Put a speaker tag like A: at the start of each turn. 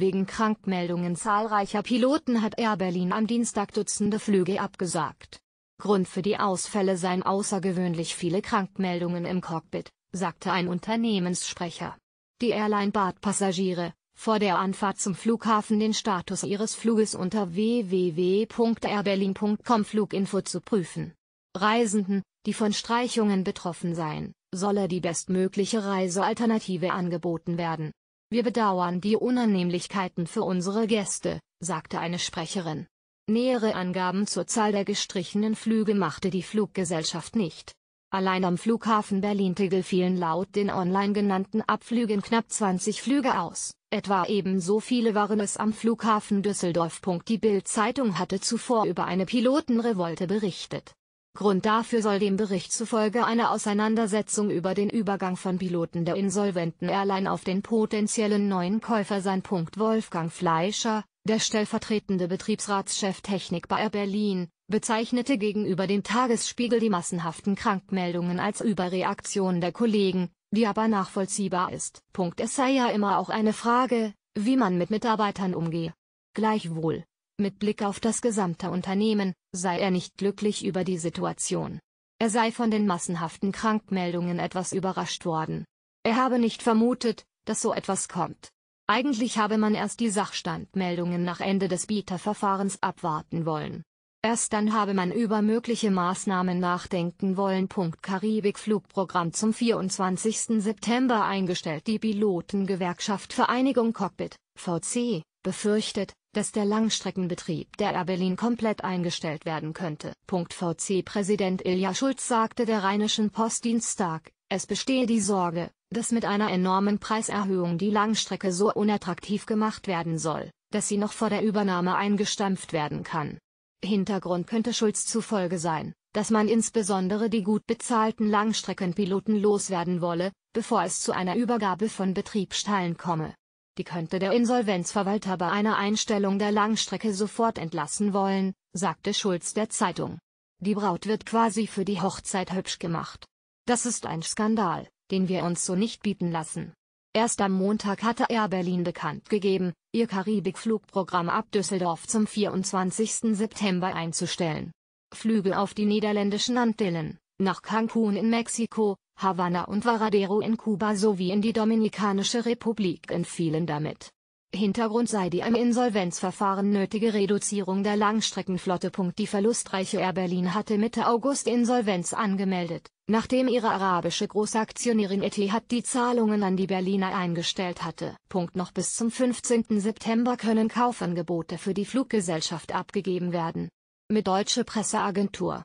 A: Wegen Krankmeldungen zahlreicher Piloten hat Air Berlin am Dienstag Dutzende Flüge abgesagt. Grund für die Ausfälle seien außergewöhnlich viele Krankmeldungen im Cockpit, sagte ein Unternehmenssprecher. Die Airline bat Passagiere, vor der Anfahrt zum Flughafen den Status ihres Fluges unter www.airberlin.com Fluginfo zu prüfen. Reisenden, die von Streichungen betroffen seien, solle die bestmögliche Reisealternative angeboten werden. Wir bedauern die Unannehmlichkeiten für unsere Gäste, sagte eine Sprecherin. Nähere Angaben zur Zahl der gestrichenen Flüge machte die Fluggesellschaft nicht. Allein am Flughafen Berlin-Tegel fielen laut den online genannten Abflügen knapp 20 Flüge aus, etwa ebenso viele waren es am Flughafen Düsseldorf. Die Bild-Zeitung hatte zuvor über eine Pilotenrevolte berichtet Grund dafür soll dem Bericht zufolge eine Auseinandersetzung über den Übergang von Piloten der insolventen Airline auf den potenziellen neuen Käufer sein. Wolfgang Fleischer, der stellvertretende Betriebsratschef Technik bei Air Berlin, bezeichnete gegenüber dem Tagesspiegel die massenhaften Krankmeldungen als Überreaktion der Kollegen, die aber nachvollziehbar ist. Es sei ja immer auch eine Frage, wie man mit Mitarbeitern umgehe. Gleichwohl, mit Blick auf das gesamte Unternehmen, sei er nicht glücklich über die Situation. Er sei von den massenhaften Krankmeldungen etwas überrascht worden. Er habe nicht vermutet, dass so etwas kommt. Eigentlich habe man erst die Sachstandmeldungen nach Ende des Bieterverfahrens abwarten wollen. Erst dann habe man über mögliche Maßnahmen nachdenken wollen. Karibik-Flugprogramm zum 24. September eingestellt. Die Pilotengewerkschaft Vereinigung Cockpit, VC, befürchtet, dass der Langstreckenbetrieb der Air Berlin komplett eingestellt werden könnte. VC-Präsident Ilja Schulz sagte der Rheinischen Post Dienstag, es bestehe die Sorge, dass mit einer enormen Preiserhöhung die Langstrecke so unattraktiv gemacht werden soll, dass sie noch vor der Übernahme eingestampft werden kann. Hintergrund könnte Schulz zufolge sein, dass man insbesondere die gut bezahlten Langstreckenpiloten loswerden wolle, bevor es zu einer Übergabe von Betriebsteilen komme die könnte der Insolvenzverwalter bei einer Einstellung der Langstrecke sofort entlassen wollen, sagte Schulz der Zeitung. Die Braut wird quasi für die Hochzeit hübsch gemacht. Das ist ein Skandal, den wir uns so nicht bieten lassen. Erst am Montag hatte Air Berlin bekannt gegeben, ihr Karibikflugprogramm ab Düsseldorf zum 24. September einzustellen. Flüge auf die niederländischen Antillen, nach Cancun in Mexiko, Havanna und Varadero in Kuba sowie in die Dominikanische Republik entfielen damit. Hintergrund sei die im Insolvenzverfahren nötige Reduzierung der Langstreckenflotte. Die verlustreiche Air Berlin hatte Mitte August Insolvenz angemeldet, nachdem ihre arabische Großaktionärin Etihad die Zahlungen an die Berliner eingestellt hatte. Noch bis zum 15. September können Kaufangebote für die Fluggesellschaft abgegeben werden. Mit deutsche Presseagentur